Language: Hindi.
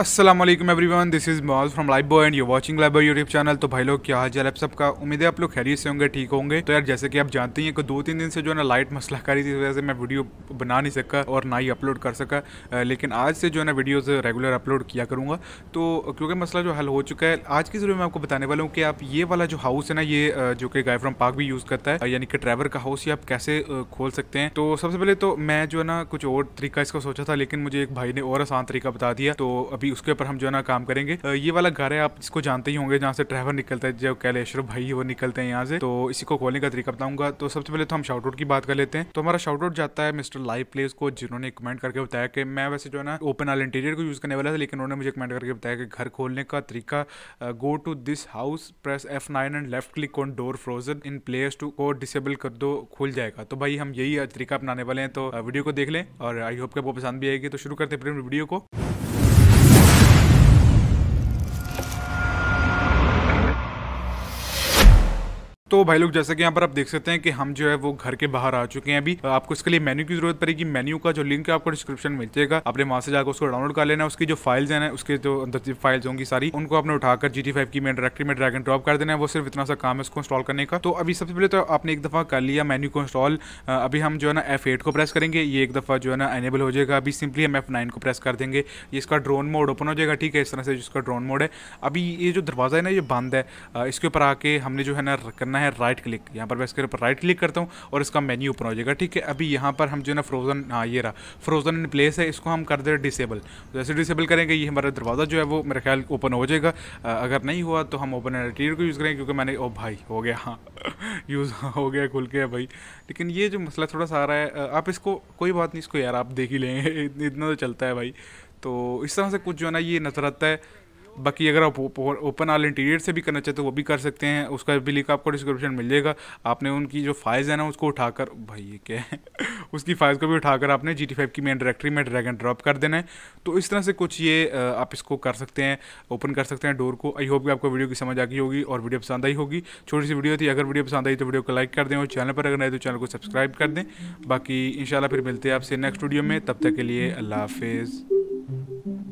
Aslam everyone this is मॉज live boy and you watching लाइबर यूट्यूब चैनल तो भाई लोग क्या हाल चाल आप सबका उम्मीद है आप लोग खैरियत से होंगे ठीक होंगे तो यार जैसे कि आप जानते हैं कि दो तीन दिन से जो है ना लाइट मसला करी थी इस वजह से मैं वीडियो बना नहीं सका और ना ही अपलोड कर सका लेकिन आज से जो है ना वीडियोज़ रेगुलर अपलोड किया करूँगा तो क्योंकि मसला जो हल हो चुका है आज की जरूरत मैं आपको बताने वाला हूँ कि आप ये वाला जो हाउस है ना ये जो कि गाय फ्रॉम पार्क भी यूज़ करता है यानी कि ड्राइवर का हाउस ये आप कैसे खोल सकते हैं तो सबसे पहले तो मैं जो है ना कुछ और तरीका इसका सोचा था लेकिन मुझे एक भाई ने और आसान तरीका बता दिया तो अभी भी उसके ऊपर हम जो है ना काम करेंगे ये वाला घर है आप इसको जानते ही होंगे जहाँ से ट्रैवल निकलता है जो कैलेश्वर भाई वो निकलते हैं यहाँ से तो इसी को खोलने का तरीका बताऊंगा तो सबसे पहले तो हम शॉर्ट आउट की बात कर लेते हैं तो हमारा शॉर्ट आउट जाता है मिस्टर लाइव प्लेस को जिन्होंने कमेंट करके बताया कि मैं वैसे जो है ना ओपन आल इंटीरियर को यूज़ करने वाला था लेकिन उन्होंने मुझे कमेंट करके बताया कि घर खोलने का तरीका go to this house press F nine and left click on door frozen in place two को डिसेबल कर दो खुल जाएगा तो भाई हम यही तरीका अपनाने वाले हैं तो वीडियो को देख लें और आई होप के आपको पसंद भी आएगी तो शुरू करते हैं वीडियो को तो भाई लोग जैसा कि यहाँ पर आप देख सकते हैं कि हम जो है वो घर के बाहर आ चुके हैं अभी आपको इसके लिए मेन्यू की जरूरत पड़ेगी मेन्यू का जो लिंक है आपको डिस्क्रिप्शन मिल जाएगा आपने वहां से जाकर उसको डाउनलोड कर लेना उसकी जो फाइल्स है उसके जो अंदर फाइल्स होंगी सारी उनको आपने उठाकर जी टी फाइव की मेन डायरेक्टरी में एंड ड्रॉप कर देना है वो सिर्फ इतना सा काम है उसको इंस्टॉल करने का तो अभी सबसे पहले तो आपने एक दफा कर लिया मेन्यू को इंस्टॉल अभी हम जो है ना एफ एट को प्रेस करेंगे ये एक दफा जो है ना एनेबल हो जाएगा अभी सिंपली हम एफ नाइन को प्रेस कर देंगे इसका ड्रोन मोड ओपन हो जाएगा ठीक है इस तरह से जिसका ड्रोन मोड है अभी ये जो दरवाज़ा है ना ये बंद है इसके ऊपर आके हमने जो है ना करना करना है राइट क्लिक यहाँ पर मैं इसके ऊपर राइट क्लिक करता हूँ और इसका मेन्यू ओपन हो जाएगा ठीक है अभी यहाँ पर हम जो ना फ्रोजन आ, हाँ, ये रहा फ्रोजन इन प्लेस है इसको हम कर दे डिसेबल जैसे डिसेबल करेंगे ये हमारा दरवाज़ा जो है वो मेरे ख्याल ओपन हो जाएगा अगर नहीं हुआ तो हम ओपन एटीर को यूज़ करेंगे क्योंकि मैंने ओ भाई हो गया हाँ यूज़ हो गया खुल गया भाई लेकिन ये जो मसला थोड़ा सा आ रहा है आप इसको कोई बात नहीं इसको यार आप देख ही लेंगे इतना तो चलता है भाई तो इस तरह से कुछ जो है ना ये नज़र आता है बाकी अगर आप ओपन आल इंटीरियर से भी करना चाहते हो वो भी कर सकते हैं उसका भी लिंक आपको डिस्क्रिप्शन मिल जाएगा आपने उनकी जो फाइल्स है ना उसको उठाकर भाई ये क्या है उसकी फाइल्स को भी उठाकर आपने जी टी फाइव की मेन डायरेक्टरी में ड्रैग एंड ड्रॉप कर देना है तो इस तरह से कुछ ये आप इसको कर सकते हैं ओपन कर सकते हैं डोर को आई होप कि आपको वीडियो की समझ आ गई होगी और वीडियो पसंद आई होगी छोटी सी वीडियो थी अगर वीडियो पसंद आई तो वीडियो को लाइक कर दें और चैनल पर अगर नए तो चैनल को सब्सक्राइब कर दें बाकी इंशाल्लाह फिर मिलते हैं आपसे नेक्स्ट वीडियो में तब तक के लिए अल्लाह हाफिज़